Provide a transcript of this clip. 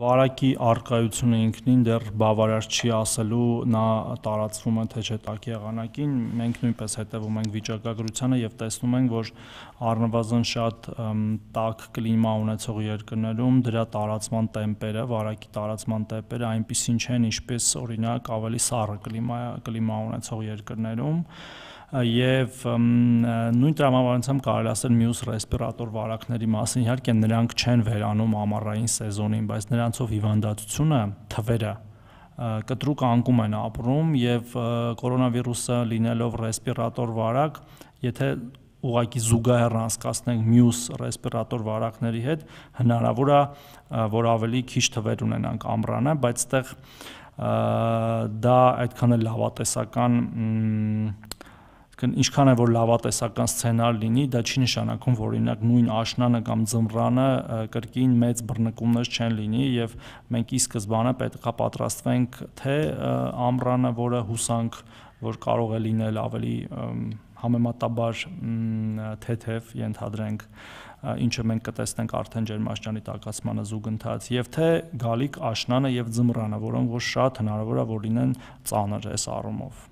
Վարակի արկայությունը ինքնին դեռ բավարար չի ասելու, նա տարածվում է թե չէ տաք եղանակին։ Մենք նույնպես հետևում ենք վիճակագրությանը եւ տեսնում ենք, որ առնվազն շատ տաք կլիմա ունեցող երկրներում դրա տարածման տեմպերը, վարակի տարածման տեմպերը այնպեսին չեն, ինչպես օրինակ ավելի սառը կլիմա կլիմա ունեցող երկրներում եւ նույն տրամաբանությամբ կարելի ասել մյուս ռեսպիրատոր վարակների մասին իհարկե նրանք չեն վերանում ամառային սեզոնին, բայց նրանցով հիվանդացությունը թվերը կտրուկ անկում են ապրում եւ կորոնավիրուսը լինելով ռեսպիրատոր վարակ, եթե ուղակի զուգահեռ անցկացնենք մյուս ռեսպիրատոր վարակների հետ, հնարավոր է որ ավելի քիչ թվեր ունենանք ամռանը, բայց այդտեղ դա այդքան էլ լավատեսական ինչքան է որ լավատեսական սցենար լինի, դա չի նշանակում, որ օրինակ նույն աշնանը կամ ձմռանը կրկին մեծ բռնկումներ չեն լինի եւ մենք ի սկզբանե պետքա պատրաստվենք թե ամռանը, որը հուսանք, որ կարող է լինել ավելի համեմատաբար թեթև ենթադրենք ինչը մենք կտեսնենք արդեն ջերմաշրջանի տակացմանը զուգընթաց եւ թե գալիք աշնանը եւ ձմռանը, որոնք որ շատ հնարավոր է որ լինեն ծանր այս առումով։